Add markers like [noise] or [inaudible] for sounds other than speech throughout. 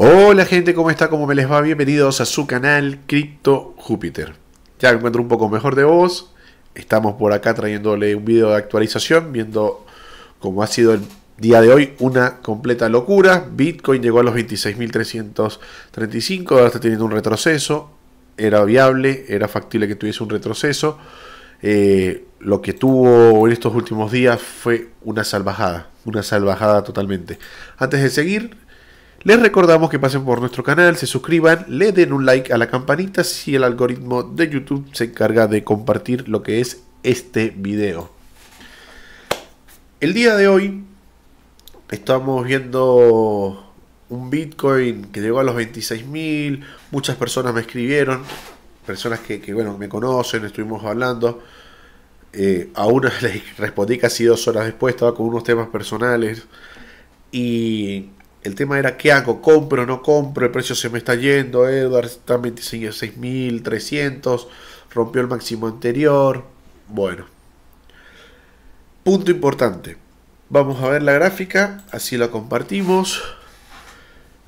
Hola gente, ¿cómo está? ¿Cómo me les va? Bienvenidos a su canal Crypto Júpiter. Ya encuentro un poco mejor de voz. Estamos por acá trayéndole un video de actualización, viendo cómo ha sido el día de hoy una completa locura. Bitcoin llegó a los 26.335, ahora está teniendo un retroceso. Era viable, era factible que tuviese un retroceso. Eh, lo que tuvo en estos últimos días fue una salvajada, una salvajada totalmente. Antes de seguir, les recordamos que pasen por nuestro canal, se suscriban, le den un like a la campanita si el algoritmo de YouTube se encarga de compartir lo que es este video. El día de hoy estamos viendo un Bitcoin que llegó a los 26.000, muchas personas me escribieron, personas que, bueno, me conocen, estuvimos hablando. Eh, a una [laughs] les respondí casi dos horas después, estaba con unos temas personales. Y el tema era, ¿qué hago? ¿Compro o no compro? El precio se me está yendo. Edward está en 26.300. Rompió el máximo anterior. Bueno. Punto importante. Vamos a ver la gráfica. Así la compartimos.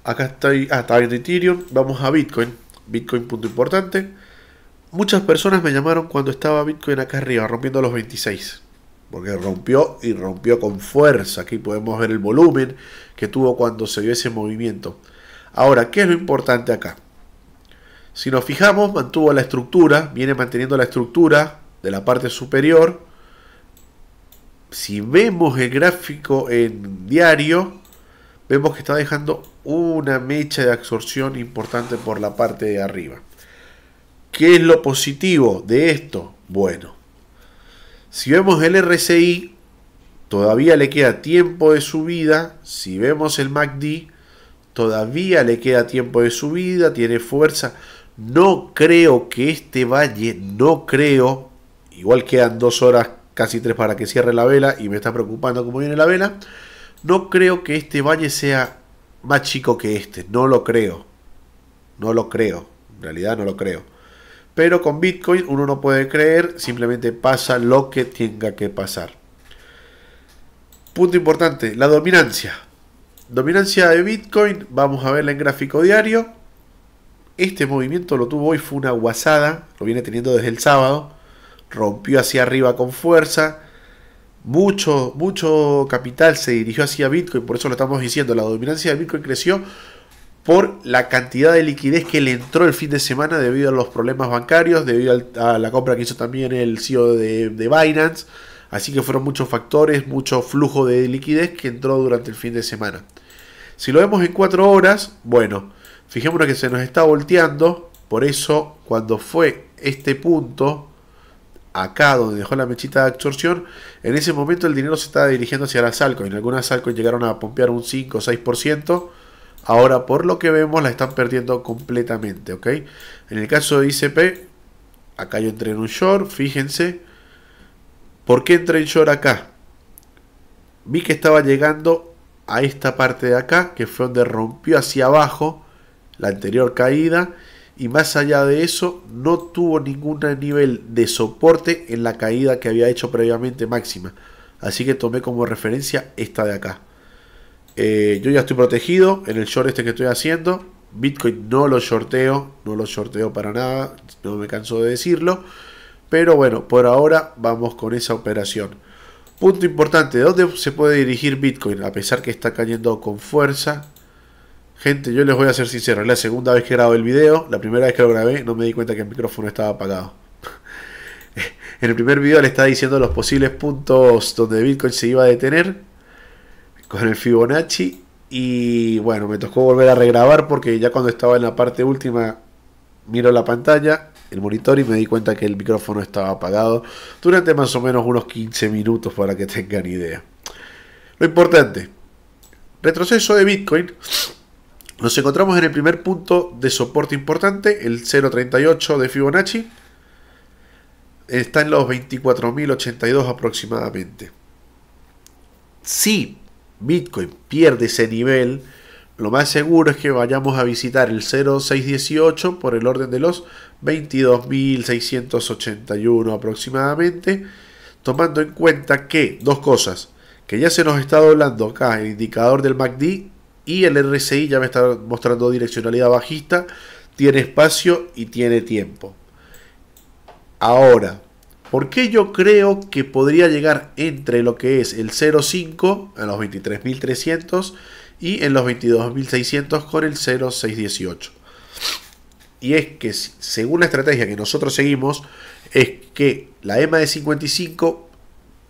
Acá estoy. Ah, está viendo Ethereum. Vamos a Bitcoin. Bitcoin, punto importante. Muchas personas me llamaron cuando estaba Bitcoin acá arriba, rompiendo los 26 porque rompió y rompió con fuerza. Aquí podemos ver el volumen que tuvo cuando se dio ese movimiento. Ahora, ¿qué es lo importante acá? Si nos fijamos, mantuvo la estructura, viene manteniendo la estructura de la parte superior. Si vemos el gráfico en diario, vemos que está dejando una mecha de absorción importante por la parte de arriba. ¿Qué es lo positivo de esto? Bueno, si vemos el RCI, todavía le queda tiempo de subida. Si vemos el MACD, todavía le queda tiempo de subida, tiene fuerza. No creo que este valle, no creo, igual quedan dos horas, casi tres para que cierre la vela y me está preocupando cómo viene la vela. No creo que este valle sea más chico que este, no lo creo. No lo creo, en realidad no lo creo. Pero con Bitcoin uno no puede creer, simplemente pasa lo que tenga que pasar. Punto importante, la dominancia. Dominancia de Bitcoin, vamos a verla en gráfico diario. Este movimiento lo tuvo hoy, fue una guasada, lo viene teniendo desde el sábado. Rompió hacia arriba con fuerza. Mucho, mucho capital se dirigió hacia Bitcoin, por eso lo estamos diciendo, la dominancia de Bitcoin creció por la cantidad de liquidez que le entró el fin de semana debido a los problemas bancarios, debido a la compra que hizo también el CEO de, de Binance. Así que fueron muchos factores, mucho flujo de liquidez que entró durante el fin de semana. Si lo vemos en 4 horas, bueno, fijémonos que se nos está volteando. Por eso, cuando fue este punto, acá donde dejó la mechita de absorción, en ese momento el dinero se estaba dirigiendo hacia las en Algunas altcoins llegaron a pompear un 5 o 6%. Ahora, por lo que vemos, la están perdiendo completamente, ¿ok? En el caso de ICP, acá yo entré en un short, fíjense. ¿Por qué entré en short acá? Vi que estaba llegando a esta parte de acá, que fue donde rompió hacia abajo la anterior caída. Y más allá de eso, no tuvo ningún nivel de soporte en la caída que había hecho previamente máxima. Así que tomé como referencia esta de acá. Eh, yo ya estoy protegido en el short este que estoy haciendo. Bitcoin no lo shorteo, no lo shorteo para nada, no me canso de decirlo. Pero bueno, por ahora vamos con esa operación. Punto importante, ¿dónde se puede dirigir Bitcoin? A pesar que está cayendo con fuerza. Gente, yo les voy a ser sincero, es la segunda vez que grabo el video. La primera vez que lo grabé no me di cuenta que el micrófono estaba apagado. [laughs] en el primer video le estaba diciendo los posibles puntos donde Bitcoin se iba a detener con el Fibonacci. Y bueno, me tocó volver a regrabar porque ya cuando estaba en la parte última, miro la pantalla, el monitor y me di cuenta que el micrófono estaba apagado durante más o menos unos 15 minutos para que tengan idea. Lo importante, retroceso de Bitcoin. Nos encontramos en el primer punto de soporte importante, el 0.38 de Fibonacci. Está en los 24.082 aproximadamente. sí Bitcoin pierde ese nivel, lo más seguro es que vayamos a visitar el 0,618 por el orden de los 22.681 aproximadamente, tomando en cuenta que dos cosas, que ya se nos está doblando acá el indicador del MACD y el RSI ya me está mostrando direccionalidad bajista, tiene espacio y tiene tiempo. Ahora, qué yo creo que podría llegar entre lo que es el 0.5 a los 23.300 y en los 22.600 con el 0.618? Y es que según la estrategia que nosotros seguimos, es que la EMA de 55,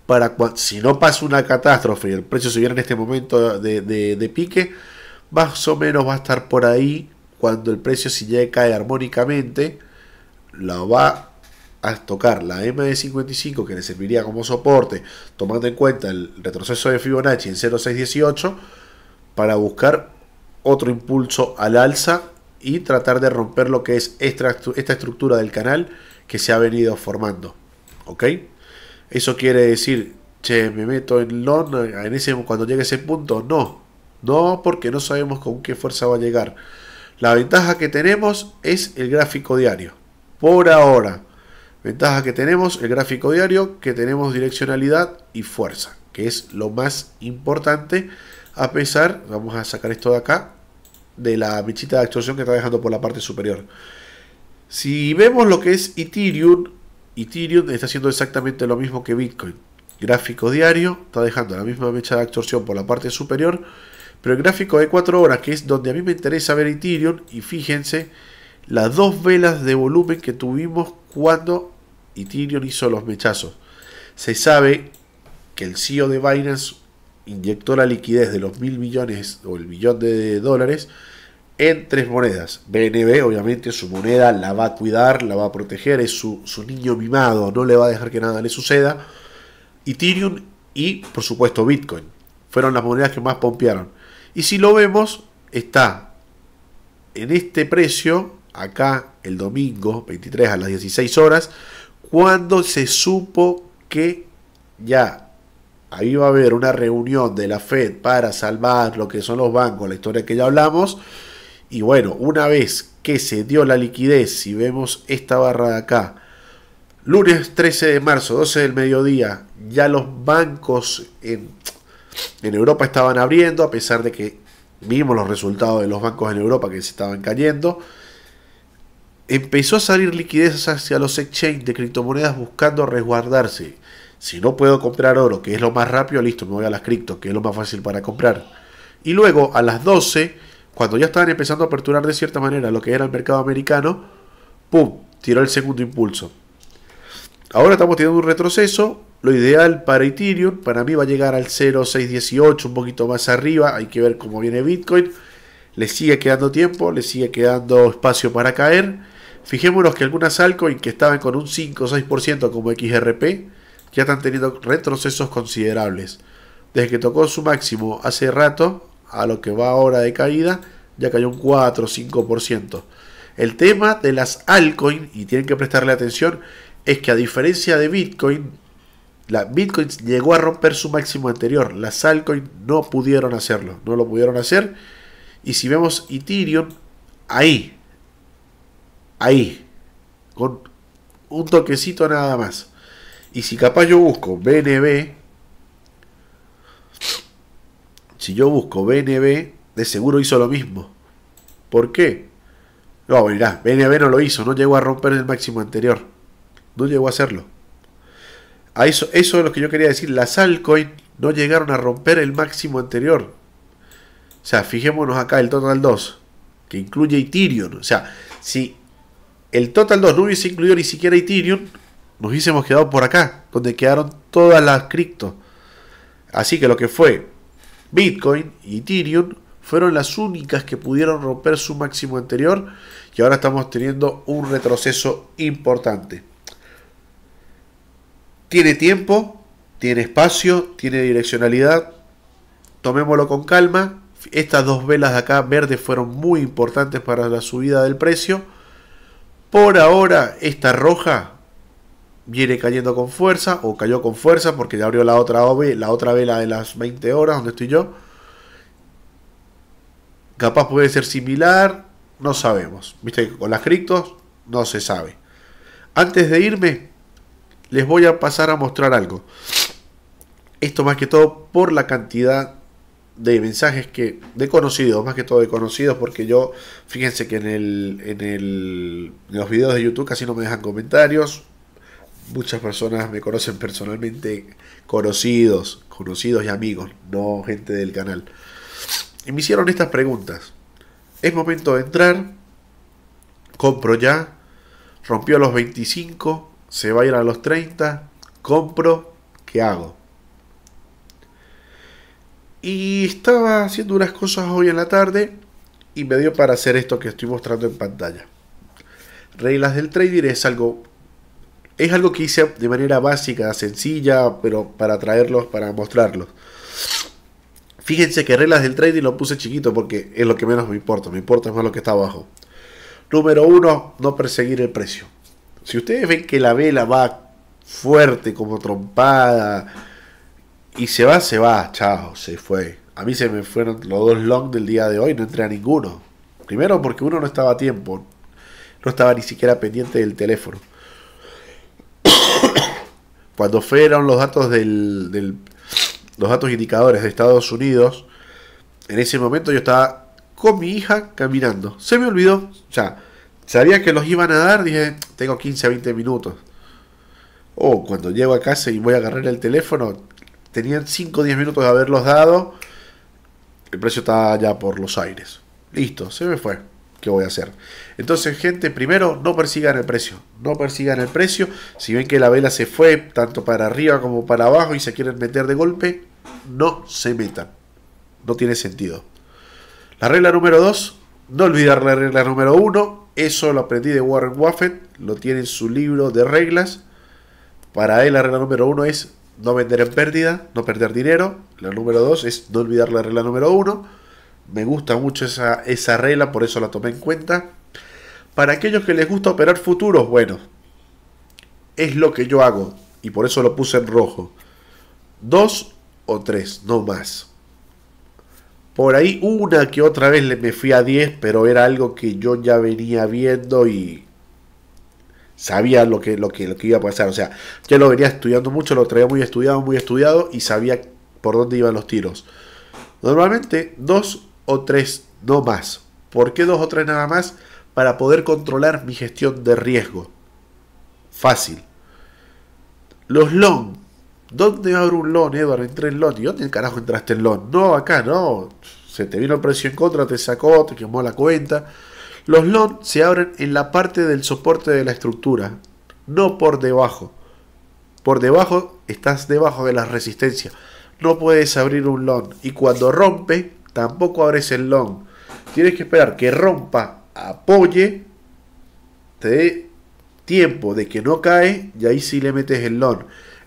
para si no pasa una catástrofe y el precio subiera en este momento de, pique, más o menos va a estar por ahí cuando el precio si ya cae armónicamente, lo va a tocar la M de 55 que le serviría como soporte, tomando en cuenta el retroceso de Fibonacci en 0,618, para buscar otro impulso al alza y tratar de romper lo que es esta, estructura del canal que se ha venido formando. ¿Ok? Eso quiere decir, che, me meto en long en ese, cuando llegue ese punto. No, no, porque no sabemos con qué fuerza va a llegar. La ventaja que tenemos es el gráfico diario. Por ahora, Ventaja que tenemos, el gráfico diario, que tenemos direccionalidad y fuerza, que es lo más importante, a pesar, vamos a sacar esto de acá, de la mechita de extorsión que está dejando por la parte superior. Si vemos lo que es Ethereum, Ethereum está haciendo exactamente lo mismo que Bitcoin. Gráfico diario, está dejando la misma mecha de extorsión por la parte superior, pero el gráfico de 4 horas, que es donde a mí me interesa ver Ethereum, y fíjense las dos velas de volumen que tuvimos cuando Ethereum hizo los mechazos. Se sabe que el CEO de Binance inyectó la liquidez de los mil millones o el millón de dólares en tres monedas. BNB, obviamente, su moneda la va a cuidar, la va a proteger, es su, su niño mimado, no le va a dejar que nada le suceda. Ethereum y, por supuesto, Bitcoin fueron las monedas que más pompearon. Y si lo vemos, está en este precio acá el domingo 23 a las 16 horas, cuando se supo que ya ahí va a haber una reunión de la Fed para salvar lo que son los bancos, la historia que ya hablamos. Y bueno, una vez que se dio la liquidez, si vemos esta barra de acá, lunes 13 de marzo, 12 del mediodía, ya los bancos en, en Europa estaban abriendo, a pesar de que vimos los resultados de los bancos en Europa que se estaban cayendo empezó a salir liquidez hacia los exchanges de criptomonedas buscando resguardarse. Si no puedo comprar oro, que es lo más rápido, listo, me voy a las cripto, que es lo más fácil para comprar. Y luego, a las 12, cuando ya estaban empezando a aperturar de cierta manera lo que era el mercado americano, ¡pum! Tiró el segundo impulso. Ahora estamos teniendo un retroceso. Lo ideal para Ethereum, para mí va a llegar al 0,618, un poquito más arriba. Hay que ver cómo viene Bitcoin. Le sigue quedando tiempo, le sigue quedando espacio para caer Fijémonos que algunas altcoins que estaban con un 5 o 6% como XRP ya están teniendo retrocesos considerables. Desde que tocó su máximo hace rato a lo que va ahora de caída, ya cayó un 4 o 5%. El tema de las altcoins, y tienen que prestarle atención, es que a diferencia de Bitcoin, la Bitcoin llegó a romper su máximo anterior. Las altcoins no pudieron hacerlo, no lo pudieron hacer. Y si vemos Ethereum, ahí, Ahí. Con un toquecito nada más. Y si capaz yo busco BNB, si yo busco BNB, de seguro hizo lo mismo. ¿Por qué? No, mirá, BNB no lo hizo, no llegó a romper el máximo anterior. No llegó a hacerlo. eso, eso es lo que yo quería decir. Las altcoins no llegaron a romper el máximo anterior. O sea, fijémonos acá el total 2, que incluye Ethereum. O sea, si el total 2 no hubiese incluido ni siquiera Ethereum, nos hubiésemos quedado por acá, donde quedaron todas las cripto. Así que lo que fue Bitcoin y Ethereum fueron las únicas que pudieron romper su máximo anterior y ahora estamos teniendo un retroceso importante. Tiene tiempo, tiene espacio, tiene direccionalidad. Tomémoslo con calma. Estas dos velas de acá verdes fueron muy importantes para la subida del precio. Por ahora, esta roja viene cayendo con fuerza, o cayó con fuerza porque ya abrió la otra, la otra vela de las 20 horas donde estoy yo. Capaz puede ser similar, no sabemos. Viste con las criptos no se sabe. Antes de irme, les voy a pasar a mostrar algo. Esto más que todo por la cantidad de mensajes que de conocidos, más que todo de conocidos, porque yo, fíjense que en, el, en, el, en los videos de YouTube casi no me dejan comentarios. Muchas personas me conocen personalmente, conocidos, conocidos y amigos, no gente del canal. Y me hicieron estas preguntas. Es momento de entrar, compro ya, rompió a los 25, se va a ir a los 30, compro, ¿qué hago? Y estaba haciendo unas cosas hoy en la tarde y me dio para hacer esto que estoy mostrando en pantalla. Reglas del trading es algo es algo que hice de manera básica, sencilla, pero para traerlos, para mostrarlos. Fíjense que reglas del trading lo puse chiquito porque es lo que menos me importa, me importa más lo que está abajo. Número uno, no perseguir el precio. Si ustedes ven que la vela va fuerte como trompada, y se va, se va, chao, se fue. A mí se me fueron los dos long del día de hoy, no entré a ninguno. Primero porque uno no estaba a tiempo, no estaba ni siquiera pendiente del teléfono. [coughs] Cuando fueron los datos del, los datos indicadores de Estados Unidos, en ese momento yo estaba con mi hija caminando. Se me olvidó, O sea, Sabía que los iban a dar, dije, tengo 15 a 20 minutos. O oh, cuando llego a casa y voy a agarrar el teléfono, tenían 5 o 10 minutos de haberlos dado. El precio está ya por los aires. Listo, se me fue. ¿Qué voy a hacer? Entonces, gente, primero no persigan el precio. No persigan el precio. Si ven que la vela se fue tanto para arriba como para abajo y se quieren meter de golpe, no se metan. No tiene sentido. La regla número 2, no olvidar la regla número 1. Eso lo aprendí de Warren Buffett. Lo tiene en su libro de reglas. Para él la regla número 1 es no vender en pérdida, no perder dinero. La número dos es no olvidar la regla número uno. Me gusta mucho esa, regla, por eso la tomé en cuenta. Para aquellos que les gusta operar futuros, bueno, es lo que yo hago y por eso lo puse en rojo. Dos o tres, no más. Por ahí una que otra vez me fui a diez, pero era algo que yo ya venía viendo y sabía lo que, lo, que, lo que iba a pasar. O sea, yo lo venía estudiando mucho, lo traía muy estudiado, muy estudiado y sabía por dónde iban los tiros. Normalmente dos o tres, no más. ¿Por qué dos o tres nada más? Para poder controlar mi gestión de riesgo. Fácil. Los long. ¿Dónde abro un long, Edward? Entré en long. ¿Y dónde el carajo entraste en long? No, acá no. Se te vino el precio en contra, te sacó, te quemó la cuenta los long se abren en la parte del soporte de la estructura, no por debajo. Por debajo estás debajo de la resistencia. No puedes abrir un long, Y cuando rompe, tampoco abres el long. Tienes que esperar que rompa, apoye, te dé tiempo de que no cae y ahí sí le metes el long.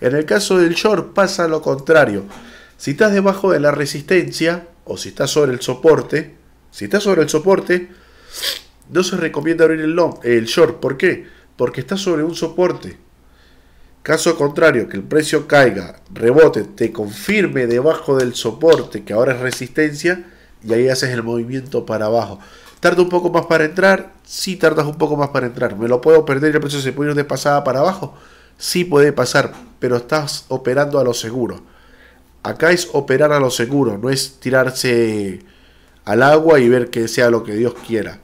En el caso del short pasa lo contrario. Si estás debajo de la resistencia o si estás sobre el soporte, si estás sobre el soporte, no se recomienda abrir el, long, el short. ¿Por qué? Porque está sobre un soporte. Caso contrario, que el precio caiga, rebote, te confirme debajo del soporte, que ahora es resistencia, y ahí haces el movimiento para abajo. ¿Tarda un poco más para entrar? Sí, tardas un poco más para entrar. ¿Me lo puedo perder y el precio se puede ir de pasada para abajo? Sí puede pasar, pero estás operando a lo seguro. Acá es operar a lo seguro, no es tirarse al agua y ver que sea lo que Dios quiera.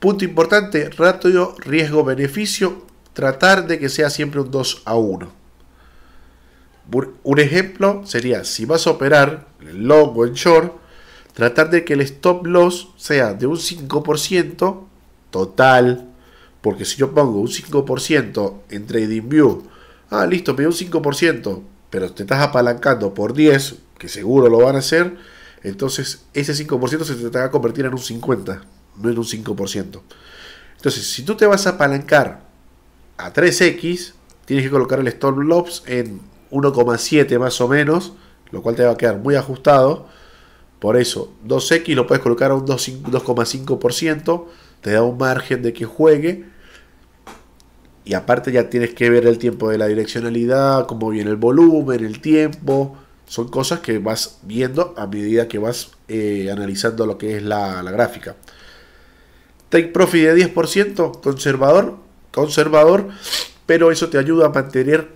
Punto importante, ratio riesgo-beneficio, tratar de que sea siempre un 2 a 1. Un ejemplo sería, si vas a operar en long o en short, tratar de que el stop loss sea de un 5% total, porque si yo pongo un 5% en TradingView, ah, listo, me dio un 5%, pero te estás apalancando por 10, que seguro lo van a hacer, entonces ese 5% se te va a convertir en un 50% no en un 5%. Entonces, si tú te vas a apalancar a 3x, tienes que colocar el stop loss en 1,7 más o menos, lo cual te va a quedar muy ajustado. Por eso, 2x lo puedes colocar a un 2,5%, te da un margen de que juegue. Y aparte ya tienes que ver el tiempo de la direccionalidad, cómo viene el volumen, el tiempo. Son cosas que vas viendo a medida que vas eh, analizando lo que es la gráfica. Take profit de 10%, conservador, conservador, pero eso te ayuda a mantener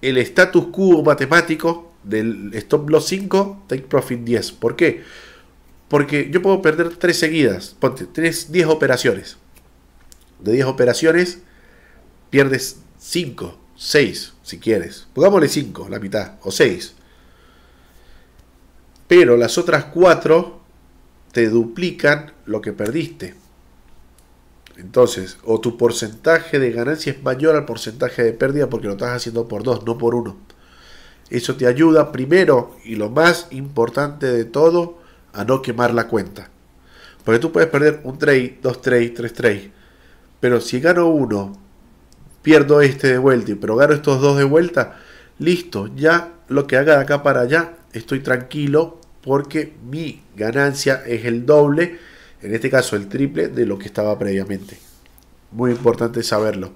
el status quo matemático del stop loss 5, take profit 10. ¿Por qué? Porque yo puedo perder 3 seguidas, ponte 10 operaciones. De 10 operaciones, pierdes 5, 6 si quieres. Pongámosle 5, la mitad, o 6. Pero las otras 4 te duplican lo que perdiste. Entonces, o tu porcentaje de ganancia es mayor al porcentaje de pérdida porque lo estás haciendo por dos, no por uno. Eso te ayuda primero y lo más importante de todo, a no quemar la cuenta. Porque tú puedes perder un trade, dos trades, tres trades. Pero si gano uno, pierdo este de vuelta, pero gano estos dos de vuelta, listo, ya lo que haga de acá para allá, estoy tranquilo porque mi ganancia es el doble, en este caso el triple de lo que estaba previamente. Muy importante saberlo.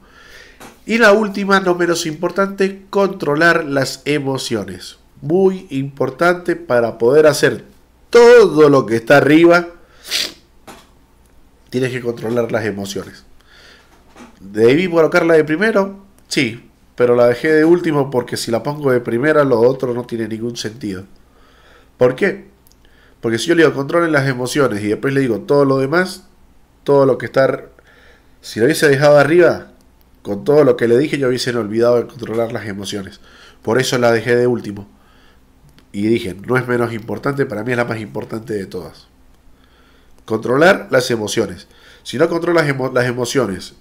Y la última, no menos importante, controlar las emociones. Muy importante para poder hacer todo lo que está arriba, tienes que controlar las emociones. ¿Debí colocarla de primero? Sí, pero la dejé de último porque si la pongo de primera, lo otro no tiene ningún sentido. ¿Por qué? Porque si yo le digo controlen las emociones y después le digo todo lo demás, todo lo que está. Si lo hubiese dejado arriba, con todo lo que le dije, yo hubiesen olvidado de controlar las emociones. Por eso la dejé de último. Y dije, no es menos importante, para mí es la más importante de todas. Controlar las emociones. Si no controlas las emociones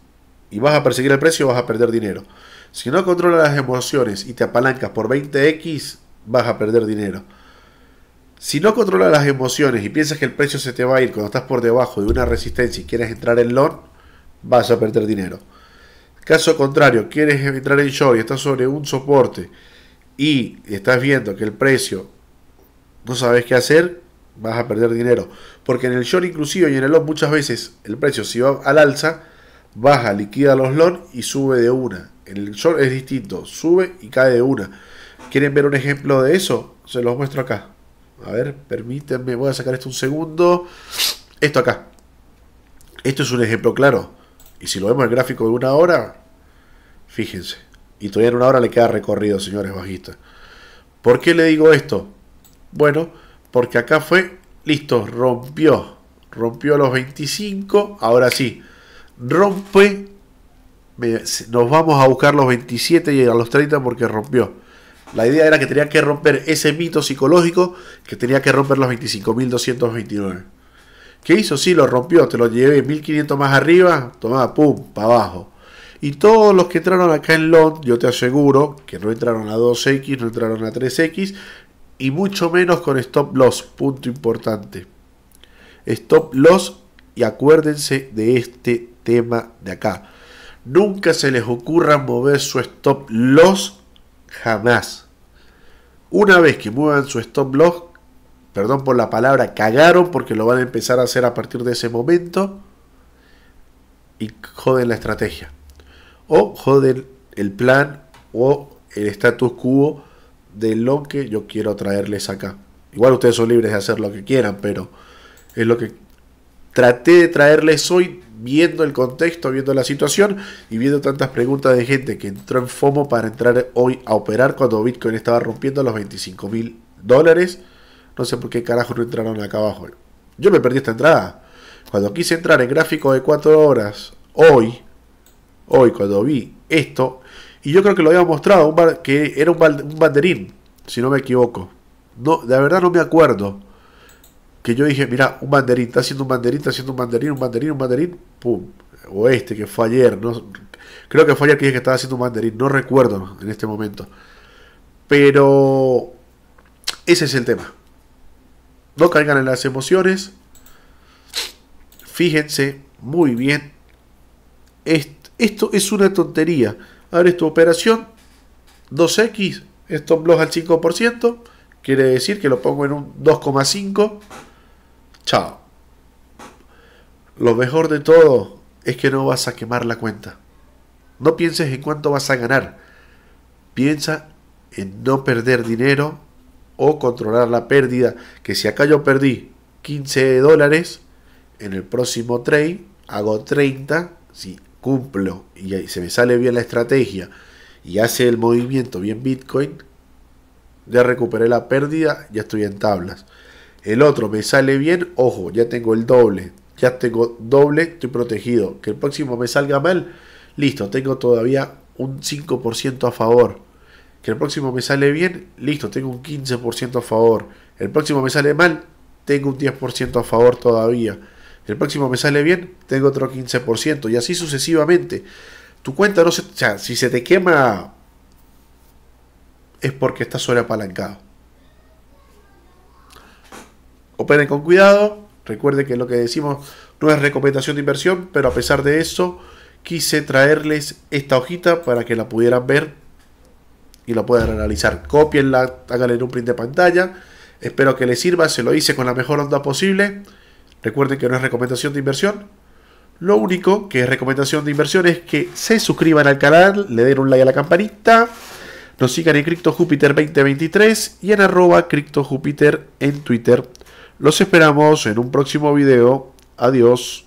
y vas a perseguir el precio, vas a perder dinero. Si no controlas las emociones y te apalancas por 20x, vas a perder dinero. Si no controlas las emociones y piensas que el precio se te va a ir cuando estás por debajo de una resistencia y quieres entrar en long, vas a perder dinero. Caso contrario, quieres entrar en short y estás sobre un soporte y estás viendo que el precio no sabes qué hacer, vas a perder dinero. Porque en el short inclusive y en el long muchas veces el precio si va al alza, baja, liquida los long y sube de una. En el short es distinto, sube y cae de una. ¿Quieren ver un ejemplo de eso? Se los muestro acá. A ver, permítanme, voy a sacar esto un segundo. Esto acá. Esto es un ejemplo claro. Y si lo vemos el gráfico de una hora, fíjense. Y todavía en una hora le queda recorrido, señores bajistas. ¿Por qué le digo esto? Bueno, porque acá fue, listo, rompió. Rompió los 25, ahora sí. Rompe, nos vamos a buscar los 27 y a los 30 porque rompió. La idea era que tenía que romper ese mito psicológico que tenía que romper los 25.229. ¿Qué hizo? Sí, lo rompió, te lo llevé 1.500 más arriba, tomaba, pum, para abajo. Y todos los que entraron acá en LOT, yo te aseguro que no entraron a 2X, no entraron a 3X, y mucho menos con stop loss, punto importante. Stop loss, y acuérdense de este tema de acá. Nunca se les ocurra mover su stop loss, jamás. Una vez que muevan su stop loss, perdón por la palabra, cagaron porque lo van a empezar a hacer a partir de ese momento y joden la estrategia. O joden el plan o el status quo de lo que yo quiero traerles acá. Igual ustedes son libres de hacer lo que quieran, pero es lo que traté de traerles hoy viendo el contexto, viendo la situación y viendo tantas preguntas de gente que entró en FOMO para entrar hoy a operar cuando Bitcoin estaba rompiendo los 25 mil dólares, no sé por qué carajo no entraron acá abajo. Yo me perdí esta entrada. Cuando quise entrar en gráfico de 4 horas, hoy, hoy cuando vi esto, y yo creo que lo había mostrado, que era un, banderín, si no me equivoco. No, de verdad no me acuerdo que yo dije, mira, un banderín, está haciendo un banderín, está haciendo un banderín, un banderín, un banderín, pum. O este que fue ayer, no, creo que fue ayer que dije que estaba haciendo un banderín, no recuerdo en este momento. Pero ese es el tema. No caigan en las emociones. Fíjense muy bien. Esto es una tontería. es tu operación 2X, esto blogs al 5%, quiere decir que lo pongo en un 2,5 Chao. Lo mejor de todo es que no vas a quemar la cuenta. No pienses en cuánto vas a ganar. Piensa en no perder dinero o controlar la pérdida. Que si acá yo perdí 15 dólares, en el próximo trade hago 30. Si cumplo y se me sale bien la estrategia y hace el movimiento bien Bitcoin, ya recuperé la pérdida, ya estoy en tablas. El otro me sale bien, ojo, ya tengo el doble. Ya tengo doble, estoy protegido. Que el próximo me salga mal, listo, tengo todavía un 5% a favor. Que el próximo me sale bien, listo, tengo un 15% a favor. El próximo me sale mal, tengo un 10% a favor todavía. El próximo me sale bien, tengo otro 15%. Y así sucesivamente. Tu cuenta no se... O sea, si se te quema, es porque estás sobreapalancado. Operen con cuidado. recuerden que lo que decimos no es recomendación de inversión, pero a pesar de eso, quise traerles esta hojita para que la pudieran ver y la puedan analizar. Copienla, háganle un print de pantalla. Espero que les sirva, se lo hice con la mejor onda posible. Recuerden que no es recomendación de inversión. Lo único que es recomendación de inversión es que se suscriban al canal, le den un like a la campanita, nos sigan en CryptoJupiter 2023 y en arroba CryptoJupiter en Twitter. Los esperamos en un próximo video. Adiós.